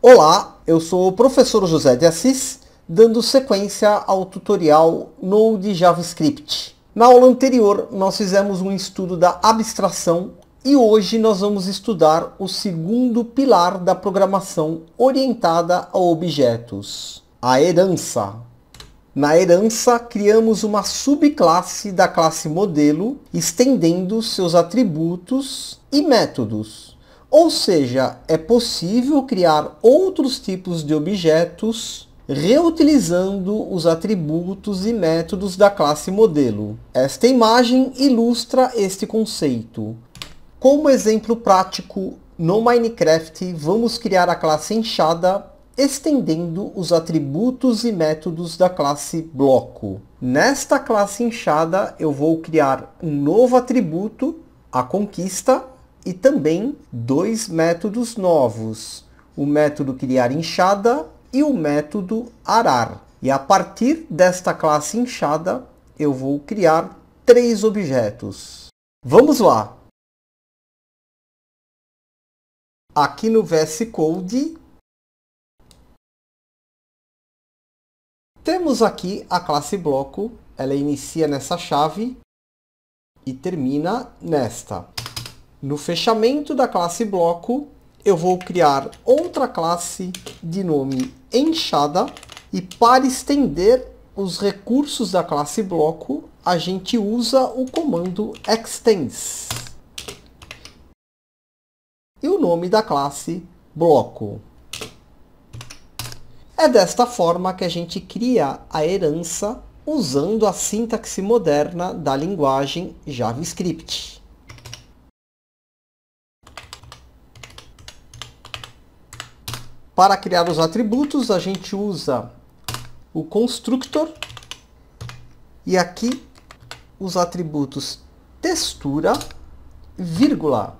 Olá, eu sou o professor José de Assis, dando sequência ao tutorial Node JavaScript. Na aula anterior, nós fizemos um estudo da abstração e hoje nós vamos estudar o segundo pilar da programação orientada a objetos, a herança. Na herança, criamos uma subclasse da classe modelo, estendendo seus atributos e métodos. Ou seja, é possível criar outros tipos de objetos reutilizando os atributos e métodos da classe modelo. Esta imagem ilustra este conceito. Como exemplo prático, no Minecraft vamos criar a classe enxada estendendo os atributos e métodos da classe bloco. Nesta classe enxada eu vou criar um novo atributo, a conquista, e também dois métodos novos, o método criar inchada e o método arar. E a partir desta classe inchada, eu vou criar três objetos. Vamos lá! Aqui no VS Code, temos aqui a classe bloco. Ela inicia nessa chave e termina nesta. No fechamento da classe bloco, eu vou criar outra classe de nome enxada e para estender os recursos da classe bloco, a gente usa o comando extends. E o nome da classe bloco. É desta forma que a gente cria a herança usando a sintaxe moderna da linguagem JavaScript. Para criar os atributos, a gente usa o construtor e aqui os atributos textura, vírgula,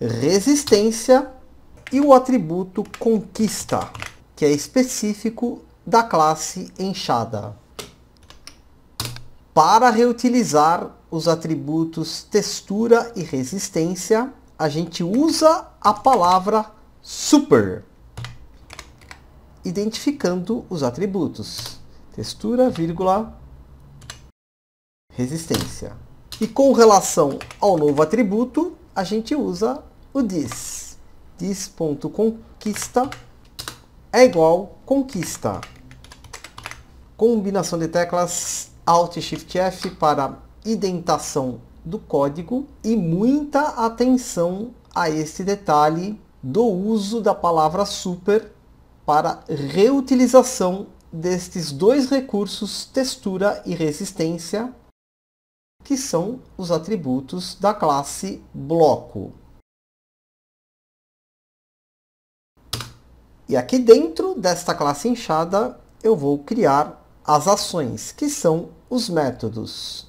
resistência e o atributo conquista, que é específico da classe enxada. Para reutilizar os atributos textura e resistência, a gente usa a palavra super identificando os atributos. Textura, vírgula, resistência. E com relação ao novo atributo, a gente usa o this. this.conquista é igual conquista. Combinação de teclas Alt Shift F para indentação do código e muita atenção a este detalhe do uso da palavra super para reutilização destes dois recursos, textura e resistência, que são os atributos da classe bloco. E aqui dentro desta classe inchada, eu vou criar as ações, que são os métodos.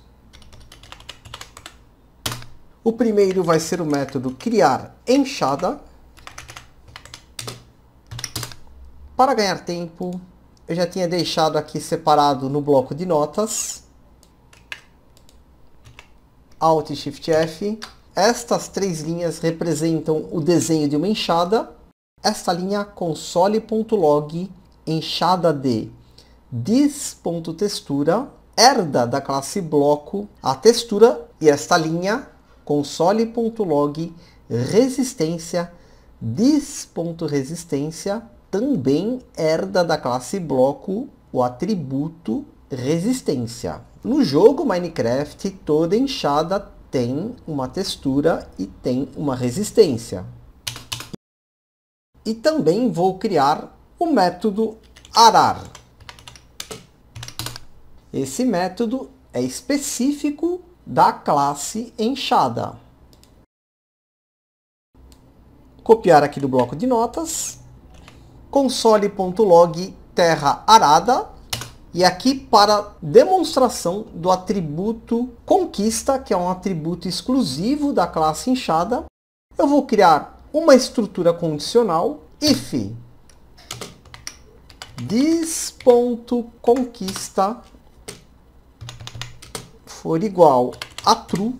O primeiro vai ser o método criar enxada, Para ganhar tempo, eu já tinha deixado aqui separado no bloco de notas. Alt Shift F. Estas três linhas representam o desenho de uma enxada. Esta linha console.log enxada de dis.textura herda da classe bloco a textura e esta linha console.log resistência dis.resistência também herda da classe bloco o atributo resistência. No jogo Minecraft, toda enxada tem uma textura e tem uma resistência. E também vou criar o método arar. Esse método é específico da classe enxada. Copiar aqui do bloco de notas console.log terra arada e aqui para demonstração do atributo conquista, que é um atributo exclusivo da classe inchada, eu vou criar uma estrutura condicional if this.conquista for igual a true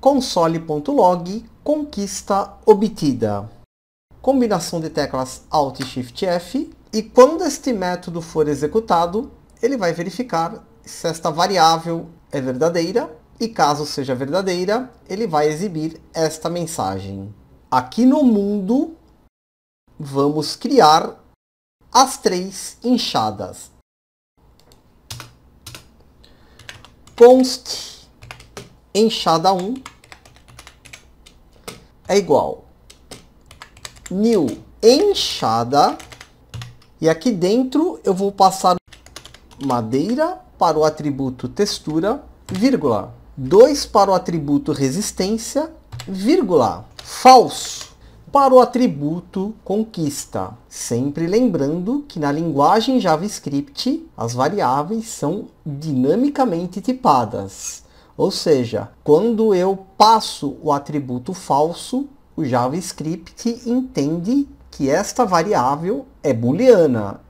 console.log conquista obtida. Combinação de teclas Alt e Shift F e quando este método for executado, ele vai verificar se esta variável é verdadeira e caso seja verdadeira, ele vai exibir esta mensagem. Aqui no mundo, vamos criar as três inchadas. Const enxada 1 é igual new enxada e aqui dentro eu vou passar madeira para o atributo textura, vírgula. 2 para o atributo resistência, vírgula. Falso para o atributo conquista. Sempre lembrando que na linguagem JavaScript as variáveis são dinamicamente tipadas. Ou seja, quando eu passo o atributo falso, o JavaScript entende que esta variável é booleana.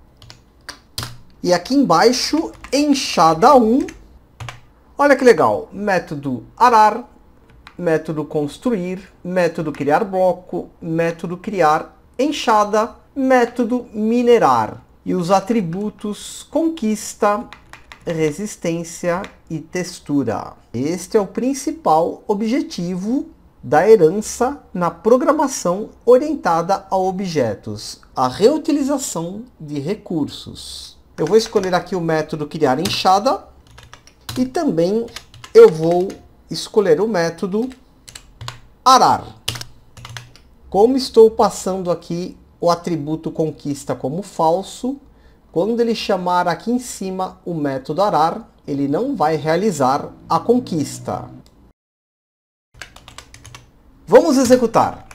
E aqui embaixo, enxada1, olha que legal, método arar, método construir, método criar bloco, método criar enxada, método minerar. E os atributos conquista, resistência e textura. Este é o principal objetivo da herança na programação orientada a objetos, a reutilização de recursos. Eu vou escolher aqui o método criar enxada e também eu vou escolher o método arar. Como estou passando aqui o atributo conquista como falso, quando ele chamar aqui em cima o método arar, ele não vai realizar a conquista. Vamos executar.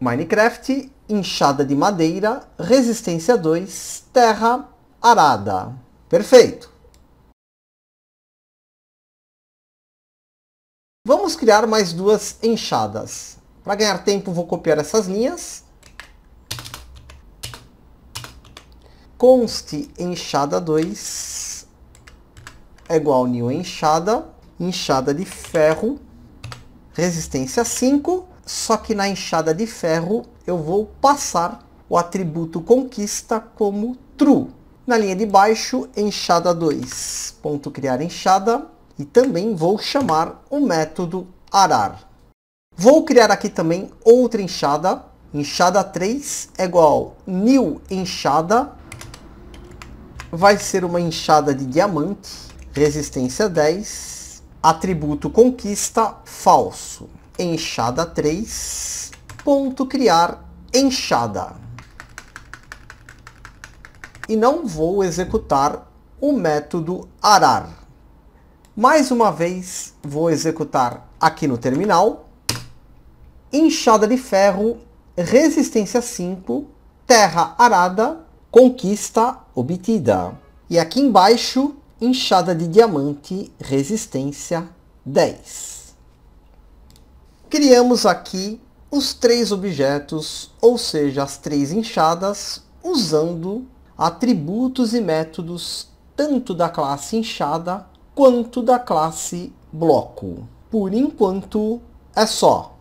Minecraft, enxada de madeira, resistência 2, terra arada. Perfeito. Vamos criar mais duas enxadas. Para ganhar tempo, vou copiar essas linhas Conste enxada 2 é igual new enxada, enxada de ferro, resistência 5, só que na enxada de ferro eu vou passar o atributo conquista como true. Na linha de baixo, enxada 2, ponto criar enxada, e também vou chamar o método arar. Vou criar aqui também outra enxada, enxada 3 é igual new enxada, vai ser uma enxada de diamante, resistência 10, atributo conquista falso, enxada 3, ponto criar enxada. E não vou executar o método arar. Mais uma vez, vou executar aqui no terminal, enxada de ferro, resistência 5, terra arada, conquista obtida. E aqui embaixo, enxada de diamante, resistência 10. Criamos aqui os três objetos, ou seja, as três enxadas, usando atributos e métodos tanto da classe enxada quanto da classe bloco. Por enquanto, é só.